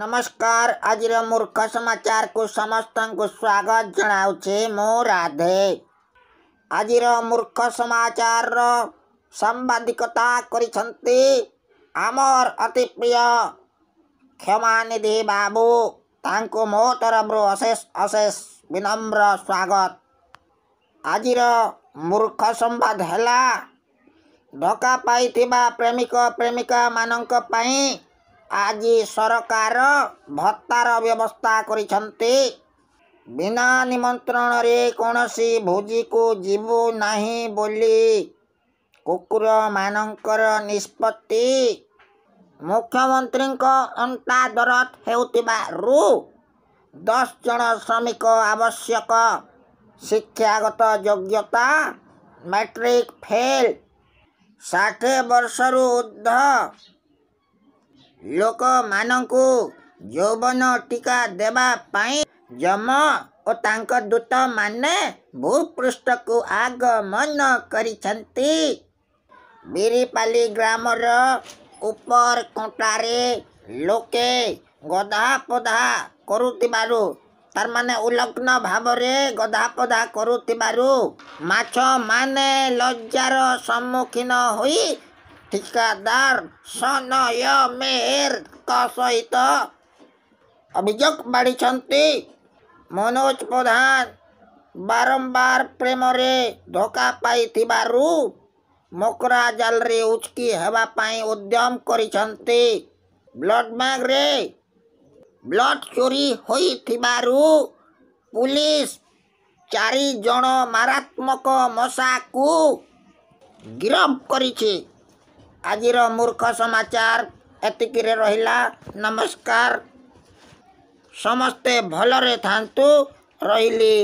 नमस्कार आज समाचार को समस्त को स्वागत जनावे मु राधे आज मूर्ख समाचार र करमर अति प्रिय बाबू बाबु तो तरफ्रु अशेष अशेष विनम्र स्वागत आज मूर्ख सम्वाद होला ध्काइ प्रेमिक पाई ଆଜି ସରକାର ଭତ୍ତାର ବ୍ୟବସ୍ଥା କରିଛନ୍ତି ବିନା ନିମନ୍ତ୍ରଣରେ କୌଣସି ଭୋଜିକୁ ଯିବୁ ନାହିଁ ବୋଲି କୁକୁରମାନଙ୍କର ନିଷ୍ପତ୍ତି ମୁଖ୍ୟମନ୍ତ୍ରୀଙ୍କ ଅଣ୍ଟା ଦରଦ ହେଉଥିବାରୁ ଦଶ ଜଣ ଶ୍ରମିକ ଆବଶ୍ୟକ ଶିକ୍ଷାଗତ ଯୋଗ୍ୟତା ମାଟ୍ରିକ୍ ଫେଲ୍ ଷାଠିଏ ବର୍ଷରୁ ଉର୍ଦ୍ଧ ଲୋକମାନଙ୍କୁ ଯୌବନ ଟୀକା ଦେବା ପାଇଁ ଯମ ଓ ତାଙ୍କ ଦୂତମାନେ ଭୂପୃଷ୍ଠକୁ ଆଗମନ କରିଛନ୍ତି ବିରିପାଲି ଗ୍ରାମର ଉପର କଣ୍ଟାରେ ଲୋକେ ଗଧାପଧା କରୁଥିବାରୁ ତାର ମାନେ ଉଲଗ୍ନ ଭାବରେ ଗଧାପଧା କରୁଥିବାରୁ ମାଛମାନେ ଲଜ୍ଜାର ସମ୍ମୁଖୀନ ହୋଇ Tikadar Sanaya Meher Kasoita अभिजक बढ़ी मनोज प्रधान बारंबार प्रेम धोखा पाई मकरा जाल उचकी हेबा उद्यम कर ବ୍ଲଡ୍ ବ୍ୟାଙ୍କରେ ବ୍ଲଡ୍ ଚୋରି ହୋଇଥିବାରୁ ପୁଲିସ୍ ଚାରିଜଣ ମାରାତ୍ମକ ମଶାକୁ ଗିରଫ କରିଛି ଆଜିର ମୂର୍ଖ ସମାଚାର ଏତିକିରେ ରହିଲା ନମସ୍କାର ସମସ୍ତେ ଭଲରେ ଥାନ୍ତୁ ରହିଲି